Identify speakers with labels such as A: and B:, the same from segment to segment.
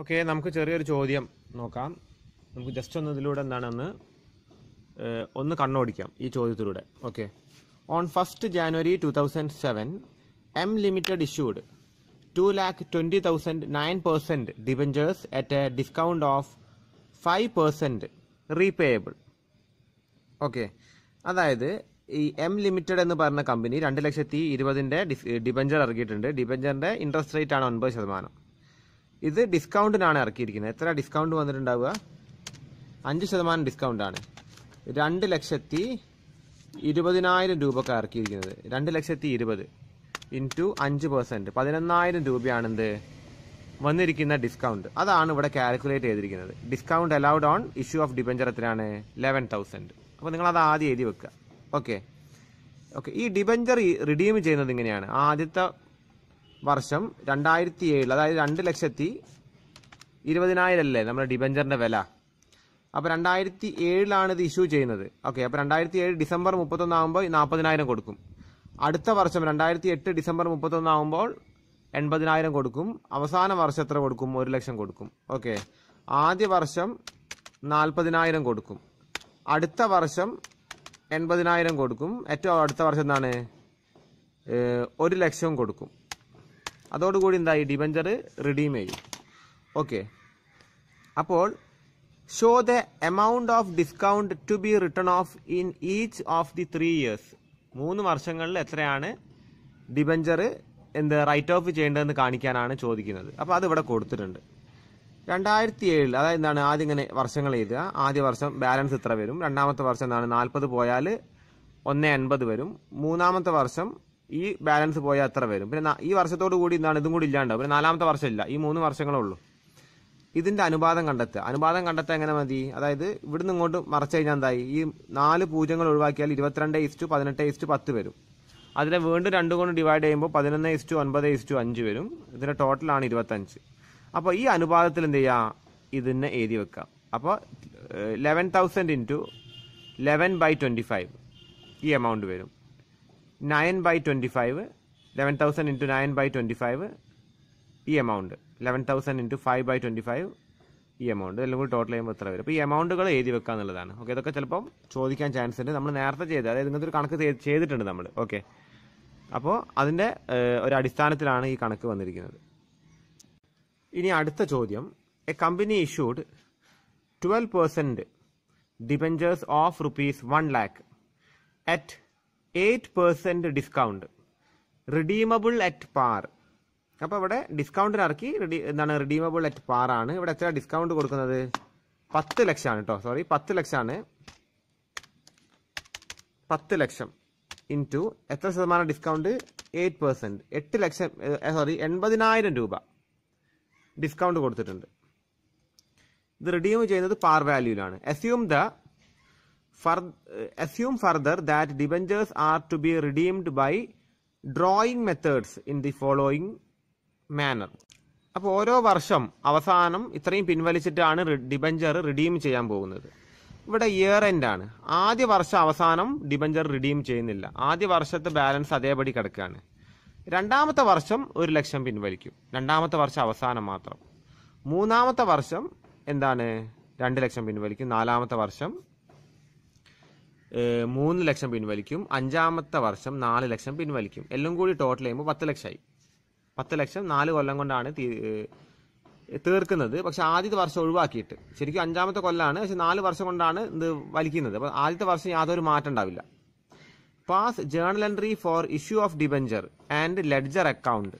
A: Okay നമുക്ക് ചെറിയൊരു ചോദ്യം നോക്കാം നമുക്ക് ജസ്റ്റ് ഒന്ന് ഇതിലൂടെ എന്താണെന്ന് ഒന്ന് കണ്ണോടിക്കാം ഈ ചോദ്യത്തിലൂടെ okay on first January two thousand seven M limited issued two lakh twenty thousand nine percent debentures at a discount of five percent repayable okay അതായത് ഈ എം ലിമിറ്റഡ് എന്ന് പറഞ്ഞ കമ്പനി രണ്ട് ലക്ഷത്തി ഇരുപതിൻ്റെ ഡിബഞ്ചർ ഇറക്കിയിട്ടുണ്ട് ഡിബഞ്ചറിൻ്റെ ഇൻട്രസ്റ്റ് റേറ്റ് ആണ് ഒൻപത് ശതമാനം ഇത് ഡിസ്കൗണ്ടിനാണ് ഇറക്കിയിരിക്കുന്നത് എത്ര ഡിസ്കൗണ്ട് വന്നിട്ടുണ്ടാവുക അഞ്ച് ശതമാനം ഡിസ്കൗണ്ടാണ് രണ്ട് ലക്ഷത്തി ഇരുപതിനായിരം രൂപക്ക് ഇറക്കിയിരിക്കുന്നത് രണ്ട് ലക്ഷത്തി ഇരുപത് ഇൻറ്റു അഞ്ച് പെർസെൻറ്റ് പതിനൊന്നായിരം രൂപയാണെന്ത് വന്നിരിക്കുന്ന ഡിസ്കൗണ്ട് അതാണ് ഇവിടെ കാൽക്കുലേറ്റ് ചെയ്തിരിക്കുന്നത് discount allowed on issue of debenture എത്രയാണ് ലെവൻ തൗസൻഡ് അപ്പോൾ നിങ്ങൾ അത് ആദ്യം എഴുതി വെക്കുക ഓക്കെ ഓക്കെ ഈ ഡിബെഞ്ചർ റിഡീം ചെയ്യുന്നത് ഇങ്ങനെയാണ് ആദ്യത്തെ വർഷം രണ്ടായിരത്തി ഏഴിൽ അതായത് രണ്ട് ലക്ഷത്തി ഇരുപതിനായിരം അല്ലേ നമ്മുടെ ഡിബഞ്ചറിൻ്റെ വില അപ്പോൾ രണ്ടായിരത്തി ഏഴിലാണ് ഇത് ഇഷ്യൂ ചെയ്യുന്നത് ഓക്കെ അപ്പോൾ രണ്ടായിരത്തി ഏഴ് ഡിസംബർ മുപ്പത്തൊന്നാകുമ്പോൾ നാൽപ്പതിനായിരം കൊടുക്കും അടുത്ത വർഷം രണ്ടായിരത്തി എട്ട് ഡിസംബർ മുപ്പത്തൊന്നാകുമ്പോൾ എൺപതിനായിരം കൊടുക്കും അവസാന വർഷം എത്ര കൊടുക്കും ഒരു ലക്ഷം കൊടുക്കും ഓക്കെ ആദ്യ വർഷം നാൽപ്പതിനായിരം കൊടുക്കും അടുത്ത വർഷം എൺപതിനായിരം കൊടുക്കും ഏറ്റവും അടുത്ത വർഷം എന്താണ് ഒരു ലക്ഷം കൊടുക്കും അതോടുകൂടി എന്തായി ഡിബഞ്ചർ റിഡീം ചെയ്യും ഓക്കെ അപ്പോൾ show the amount of discount to be written off in each of the three years മൂന്ന് വർഷങ്ങളിൽ എത്രയാണ് ഡിബഞ്ചർ എന്ത് റൈറ്റ് ഓഫ് ചെയ്യേണ്ടതെന്ന് കാണിക്കാനാണ് ചോദിക്കുന്നത് അപ്പോൾ അത് ഇവിടെ കൊടുത്തിട്ടുണ്ട് രണ്ടായിരത്തി ഏഴിൽ അതായത് എന്താണ് ആദ്യം ഇങ്ങനെ വർഷങ്ങൾ എഴുതുക ആദ്യ വർഷം ബാലൻസ് ഇത്ര വരും രണ്ടാമത്തെ വർഷം എന്താണ് നാൽപ്പത് പോയാൽ ഒന്ന് എൺപത് വരും മൂന്നാമത്തെ വർഷം ഈ ബാലൻസ് പോയാൽ അത്ര വരും പിന്നെ ഈ വർഷത്തോടു കൂടി എന്താണ് ഇതും കൂടി ഇല്ലാണ്ടാവും പിന്നെ നാലാമത്തെ വർഷമില്ല ഈ മൂന്ന് വർഷങ്ങളേ ഉള്ളൂ ഇതിന്റെ അനുപാതം കണ്ടെത്തുക അനുപാതം കണ്ടെത്താൻ എങ്ങനെ മതി അതായത് ഇവിടുന്ന് ഇങ്ങോട്ട് മറച്ചു കഴിഞ്ഞാൽ എന്തായി ഈ നാല് പൂജ്യങ്ങൾ ഒഴിവാക്കിയാൽ ഇരുപത്തിരണ്ട് ഇസ്റ്റു പതിനെട്ട് ഇസ്റ്റു പത്ത് വരും അതിനെ വീണ്ടും രണ്ട് കൊണ്ട് ഡിവൈഡ് ചെയ്യുമ്പോൾ പതിനൊന്ന് ഇസ്റ്റു ഒൻപത് ഇസ്റ്റു അഞ്ച് വരും ഇതിന്റെ ടോട്ടലാണ് ഇരുപത്തഞ്ച് അപ്പോൾ ഈ അനുപാതത്തിൽ എന്ത് ചെയ്യുക ഇതിനെ എഴുതി വെക്കാം അപ്പോൾ eleven thousand into eleven by twenty five ഈ എമൗണ്ട് വരും nine by twenty five eleven thousand into nine by twenty five ഈ amount eleven thousand into five by twenty five ഈ എമൗണ്ട് എല്ലാം ടോട്ടൽ ചെയ്യുമ്പോൾ എത്ര വരും അപ്പോൾ ഈ എമൗണ്ടുകൾ എഴുതി വെക്കുക എന്നുള്ളതാണ് ഓക്കെ ഇതൊക്കെ ചിലപ്പം ചോദിക്കാൻ ചാൻസ് ഉണ്ട് നമ്മൾ നേരത്തെ ചെയ്ത് അതായത് ഇങ്ങനത്തെ ഒരു കണക്ക് ചെയ്തിട്ടുണ്ട് നമ്മൾ ഓക്കെ അപ്പോൾ അതിൻ്റെ ഒരു അടിസ്ഥാനത്തിലാണ് ഈ കണക്ക് വന്നിരിക്കുന്നത് ഇനി അടുത്ത ചോദ്യം a company issued twelve percent of rupees one lakh at eight percent discount redeemable at par അപ്പോൾ ഇവിടെ ഡിസ്കൗണ്ടിന് ഇറക്കി റെഡി എന്താണ് റിഡീമബിൾ അറ്റ് പാർ ആണ് ഇവിടെ എത്ര ഡിസ്കൗണ്ട് കൊടുക്കുന്നത് പത്ത് ലക്ഷമാണ് കേട്ടോ സോറി പത്ത് ലക്ഷമാണ് പത്ത് ലക്ഷം ടു എത്ര ശതമാനം ഡിസ്കൗണ്ട് എയ്റ്റ് പെർസെൻറ്റ് എട്ട് ലക്ഷം സോറി എൺപതിനായിരം രൂപ ഡിസ്കൗണ്ട് കൊടുത്തിട്ടുണ്ട് ഇത് റിഡീം ചെയ്യുന്നത് പാർ വാല്യൂലാണ് assume the For, assume further that debentures are to be redeemed by drawing methods in the following manner. അപ്പോൾ ഓരോ വർഷം അവസാനം ഇത്രയും പിൻവലിച്ചിട്ടാണ് ഡിബഞ്ചർ റിഡീം ചെയ്യാൻ പോകുന്നത് ഇവിടെ ഇയർ എൻഡ് ആണ് ആദ്യ വർഷം അവസാനം ഡിബഞ്ചർ റിഡീം ചെയ്യുന്നില്ല ആദ്യ വർഷത്തെ ബാലൻസ് അതേപടി കിടക്കുകയാണ് രണ്ടാമത്തെ വർഷം ഒരു ലക്ഷം പിൻവലിക്കും രണ്ടാമത്തെ വർഷം അവസാനം മാത്രം മൂന്നാമത്തെ വർഷം എന്താണ് രണ്ട് ലക്ഷം പിൻവലിക്കും നാലാമത്തെ വർഷം മൂന്ന് ലക്ഷം പിൻവലിക്കും അഞ്ചാമത്തെ വർഷം നാല് ലക്ഷം പിൻവലിക്കും എല്ലാം കൂടി ടോട്ടൽ ചെയ്യുമ്പോൾ പത്ത് ലക്ഷമായി പത്ത് ലക്ഷം നാല് കൊല്ലം കൊണ്ടാണ് തീർക്കുന്നത് പക്ഷെ ആദ്യത്തെ വർഷം ഒഴിവാക്കിയിട്ട് ശരിക്കും അഞ്ചാമത്തെ കൊല്ലമാണ് പക്ഷെ നാല് വർഷം കൊണ്ടാണ് ഇത് വലിക്കുന്നത് അപ്പോൾ ആദ്യത്തെ വർഷം യാതൊരു മാറ്റം ഉണ്ടാവില്ല pass journal entry for issue of debenture and ledger account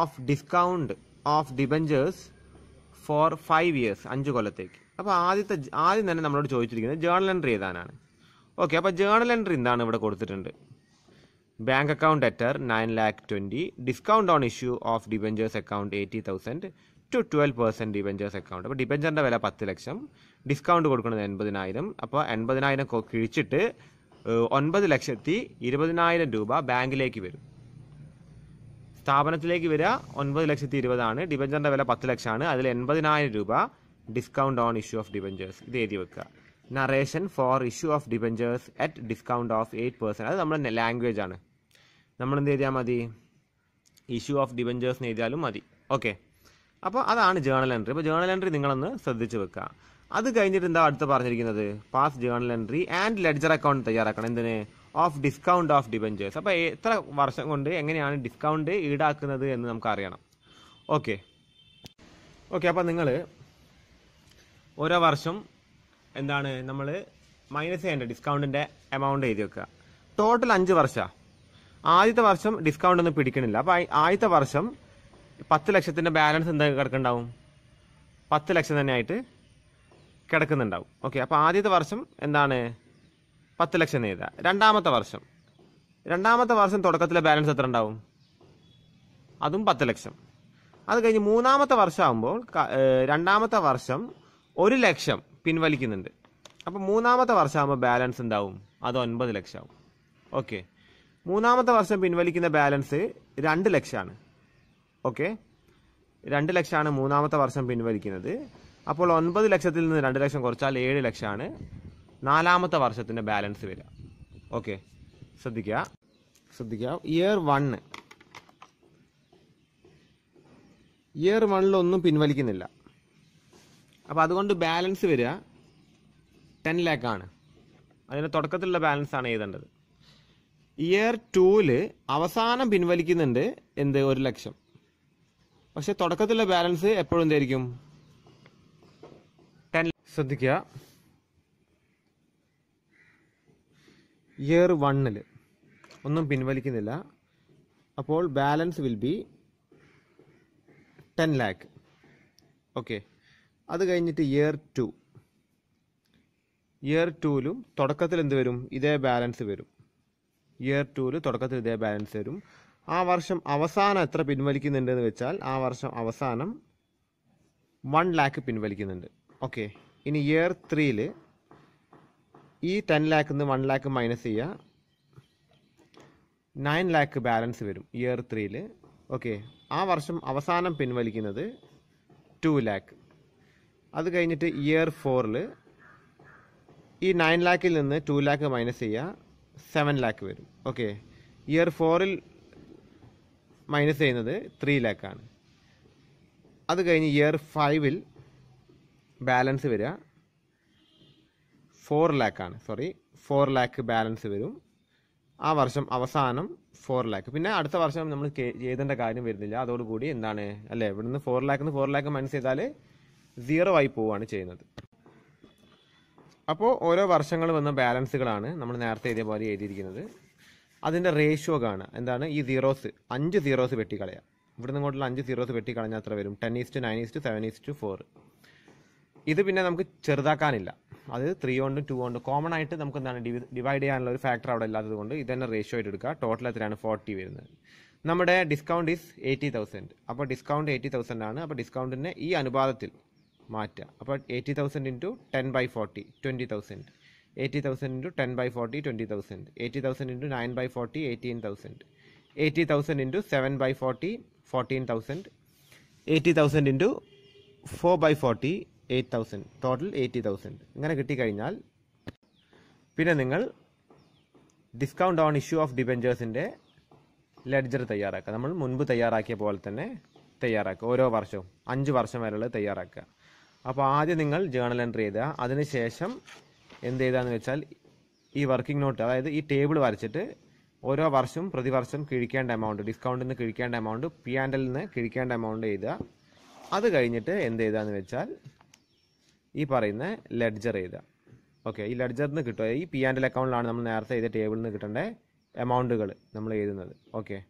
A: of discount of debentures for five years അഞ്ച് കൊല്ലത്തേക്ക് അപ്പോൾ ആദ്യത്തെ ആദ്യം തന്നെ നമ്മളോട് ചോദിച്ചിരിക്കുന്നത് ജേണൽ എൻട്രി ഏതാനാണ് ഓക്കെ അപ്പോൾ ജേണൽ എൻട്രി എന്താണ് ഇവിടെ കൊടുത്തിട്ടുണ്ട് ബാങ്ക് അക്കൗണ്ട് എറ്റർ nine lakh twenty discount on issue of debentures account eighty thousand to twelve percent debentures account അപ്പോൾ ഡിബെഞ്ചറിൻ്റെ വില പത്ത് ലക്ഷം ഡിസ്കൗണ്ട് കൊടുക്കുന്നത് എൺപതിനായിരം അപ്പോൾ എൺപതിനായിരം കിഴിച്ചിട്ട് ഒൻപത് ലക്ഷത്തി ഇരുപതിനായിരം രൂപ ബാങ്കിലേക്ക് വരും സ്ഥാപനത്തിലേക്ക് വരിക ഒൻപത് ലക്ഷത്തി ഇരുപതാണ് ഡിബഞ്ചറിൻ്റെ വില പത്ത് ലക്ഷമാണ് അതിൽ എൺപതിനായിരം രൂപ discount on issue of debentures ഇത് എഴുതി വെക്കുക narration for issue of debentures at discount of eight percent അത് നമ്മുടെ ലാംഗ്വേജ് ആണ് നമ്മൾ എന്ത് ചെയ്താൽ മതി ഇഷ്യൂ ഓഫ് ഡിബഞ്ചേഴ്സ് എഴുതിയാലും മതി ഓക്കെ അപ്പോൾ അതാണ് ജേണൽ എൻട്രി അപ്പോൾ ജേണൽ എൻട്രി നിങ്ങളൊന്ന് ശ്രദ്ധിച്ച് വെക്കുക അത് കഴിഞ്ഞിട്ട് എന്താ അടുത്ത് പറഞ്ഞിരിക്കുന്നത് pass journal entry and ledger account തയ്യാറാക്കണം എന്തിന് ഓഫ് ഡിസ്കൗണ്ട് ഓഫ് ഡിബഞ്ചേഴ്സ് അപ്പോൾ എത്ര വർഷം കൊണ്ട് എങ്ങനെയാണ് ഡിസ്കൗണ്ട് ഈടാക്കുന്നത് എന്ന് നമുക്ക് അറിയണം ഓക്കെ ഓക്കെ അപ്പോൾ നിങ്ങൾ ഓരോ വർഷം എന്താണ് നമ്മൾ മൈനസ് ചെയ്യേണ്ട ഡിസ്കൗണ്ടിൻ്റെ എമൗണ്ട് എഴുതി വെക്കുക ടോട്ടൽ അഞ്ച് വർഷമാണ് ആദ്യത്തെ വർഷം ഡിസ്കൗണ്ട് ഒന്നും പിടിക്കണില്ല അപ്പോൾ ആദ്യത്തെ വർഷം പത്ത് ലക്ഷത്തിൻ്റെ ബാലൻസ് എന്താ കിടക്കുന്നുണ്ടാവും പത്ത് ലക്ഷം തന്നെ ആയിട്ട് കിടക്കുന്നുണ്ടാവും ഓക്കെ അപ്പോൾ ആദ്യത്തെ വർഷം എന്താണ് പത്ത് ലക്ഷം എഴുതുക രണ്ടാമത്തെ വർഷം രണ്ടാമത്തെ വർഷം തുടക്കത്തിലെ ബാലൻസ് എത്ര ഉണ്ടാവും അതും പത്ത് ലക്ഷം അത് കഴിഞ്ഞ് മൂന്നാമത്തെ വർഷമാകുമ്പോൾ രണ്ടാമത്തെ വർഷം ഒരു ലക്ഷം പിൻവലിക്കുന്നുണ്ട് അപ്പോൾ മൂന്നാമത്തെ വർഷമാകുമ്പോൾ ബാലൻസ് ഉണ്ടാവും അത് ഒൻപത് ആവും ഓക്കെ മൂന്നാമത്തെ വർഷം പിൻവലിക്കുന്ന ബാലൻസ് രണ്ട് ലക്ഷമാണ് ഓക്കെ രണ്ട് ലക്ഷമാണ് മൂന്നാമത്തെ വർഷം പിൻവലിക്കുന്നത് അപ്പോൾ ഒൻപത് ലക്ഷത്തിൽ നിന്ന് രണ്ട് ലക്ഷം കുറച്ചാൽ ഏഴ് ലക്ഷമാണ് നാലാമത്തെ വർഷത്തിൻ്റെ ബാലൻസ് വരിക ഓക്കെ ശ്രദ്ധിക്കുക ശ്രദ്ധിക്കുക ഇയർ വണ്ണ് ഇയർ വണ്ണിലൊന്നും പിൻവലിക്കുന്നില്ല അപ്പോൾ അതുകൊണ്ട് ബാലൻസ് വരിക ടെൻ ലാക്കാണ് അതിൻ്റെ തുടക്കത്തിലുള്ള ബാലൻസ് ആണ് എഴുതേണ്ടത് ഇയർ ടൂവിൽ അവസാനം പിൻവലിക്കുന്നുണ്ട് എന്ത് ഒരു ലക്ഷം പക്ഷെ തുടക്കത്തിലുള്ള ബാലൻസ് എപ്പോഴും എന്തായിരിക്കും ടെൻ ശ്രദ്ധിക്കുക ഇയർ വണ്ണിൽ ഒന്നും പിൻവലിക്കുന്നില്ല അപ്പോൾ balance will be ten lakh okay അത് കഴിഞ്ഞിട്ട് ഇയർ ടു ഇയർ ടുവിലും തുടക്കത്തിൽ എന്ത് വരും ഇതേ ബാലൻസ് വരും ഇയർ ടുവിൽ തുടക്കത്തിൽ ഇതേ ബാലൻസ് വരും ആ വർഷം അവസാനം എത്ര പിൻവലിക്കുന്നുണ്ടെന്ന് വെച്ചാൽ ആ വർഷം അവസാനം വൺ ലാക്ക് പിൻവലിക്കുന്നുണ്ട് ഓക്കെ ഇനി ഇയർ ത്രീയിൽ ഈ ടെൻ ലാക്കിൽ നിന്ന് വൺ ലാക്ക് മൈനസ് ചെയ്യുക നയൻ ലാക്ക് ബാലൻസ് വരും ഇയർ ത്രീയിൽ ഓക്കെ ആ വർഷം അവസാനം പിൻവലിക്കുന്നത് ടു ലാക്ക് അത് കഴിഞ്ഞിട്ട് ഇയർ ഫോറിൽ ഈ നയൻ ലാക്കിൽ നിന്ന് ടു ലാക്ക് മൈനസ് ചെയ്യുക സെവൻ ലാക്ക് വരും ഓക്കെ ഇയർ ഫോറിൽ മൈനസ് ചെയ്യുന്നത് ത്രീ ലാക്കാണ് അത് കഴിഞ്ഞ് ഇയർ ഫൈവിൽ ബാലൻസ് വരിക ഫോർ ലാക്കാണ് സോറി ഫോർ ലാക്ക് ബാലൻസ് വരും ആ വർഷം അവസാനം ഫോർ ലാക്ക് പിന്നെ അടുത്ത വർഷം നമ്മൾ ചെയ്തേണ്ട കാര്യം വരുന്നില്ല അതോടുകൂടി എന്താണ് അല്ലേ ഇവിടുന്ന് four lakh four lakh minus ചെയ്താൽ സീറോ ആയി പോവുകയാണ് ചെയ്യുന്നത് അപ്പോൾ ഓരോ വർഷങ്ങൾ വന്ന ബാലൻസുകളാണ് നമ്മൾ നേരത്തെ എഴുതിയ എഴുതിയിരിക്കുന്നത് അതിൻ്റെ റേഷ്യോ കാണുക എന്താണ് ഈ സീറോസ് അഞ്ച് സീറോസ് വെട്ടിക്കളയുക ഇവിടുന്ന് ഇങ്ങോട്ടുള്ള അഞ്ച് സീറോസ് വെട്ടിക്കളഞ്ഞാൽ അത്ര വരും ten is to nine is to seven is to four ഇത് പിന്നെ നമുക്ക് ചെറുതാക്കാനില്ല അത് ത്രീ കൊണ്ടും ടു കൊണ്ടും കോമൺ ആയിട്ട് നമുക്ക് എന്താണ് ഡിവൈഡ് ചെയ്യാനുള്ള ഒരു ഫാക്ടർ അവിടെ ഇല്ലാത്തത് കൊണ്ട് ഇത് തന്നെ റേഷ്യോ ആയിട്ട് എടുക്കുക ടോട്ടൽ എത്രയാണ് ഫോർട്ടി വരുന്നത് നമ്മുടെ ഡിസ്കൗണ്ട് ഈസ് എയ്റ്റി തൗസൻഡ് അപ്പോൾ ഡിസ്കൗണ്ട് എയ്റ്റി തൗസൻഡ് ആണ് അപ്പോൾ ഡിസ്കൗണ്ടിൻ്റെ ഈ അനുപാതത്തിൽ മാറ്റുക അപ്പോൾ eighty thousand into ten by forty twenty thousand eighty thousand into ten by forty twenty thousand eighty thousand into nine by forty eighteen thousand eighty thousand into seven by forty fourteen thousand eighty thousand into four by forty eight thousand total eighty thousand ഇങ്ങനെ കിട്ടിക്കഴിഞ്ഞാൽ പിന്നെ നിങ്ങൾ discount on issue of ഡിബെഞ്ചേഴ്സിൻ്റെ ledger തയ്യാറാക്കുക നമ്മൾ മുൻപ് തയ്യാറാക്കിയ പോലെ തന്നെ തയ്യാറാക്കുക ഓരോ വർഷവും അഞ്ച് വർഷം വരെയുള്ളത് തയ്യാറാക്കുക അപ്പോൾ ആദ്യം നിങ്ങൾ ജേണൽ എൻട്രി ചെയ്തുക അതിനുശേഷം എന്ത് ചെയ്താന്ന് വെച്ചാൽ ഈ വർക്കിംഗ് നോട്ട് അതായത് ഈ ടേബിൾ വരച്ചിട്ട് ഓരോ വർഷവും പ്രതിവർഷം കിഴിക്കേണ്ട എമൗണ്ട് ഡിസ്കൗണ്ടിൽ നിന്ന് കിഴിക്കേണ്ട എമൗണ്ട് പി ആൻഡിൽ നിന്ന് കിഴിക്കേണ്ട എമൗണ്ട് ചെയ്താൽ അത് കഴിഞ്ഞിട്ട് എന്ത് ചെയ്താന്ന് വെച്ചാൽ ഈ പറയുന്ന ലെഡ്ജർ ചെയ്താൽ ഓക്കെ ഈ ലെഡ്ജറിൽ നിന്ന് കിട്ടുക ഈ പി ആൻഡിൽ അക്കൗണ്ടിലാണ് നമ്മൾ നേരത്തെ ചെയ്ത ടേബിളിൽ നിന്ന് കിട്ടേണ്ട എമൗണ്ടുകൾ നമ്മൾ എഴുതുന്നത് ഓക്കെ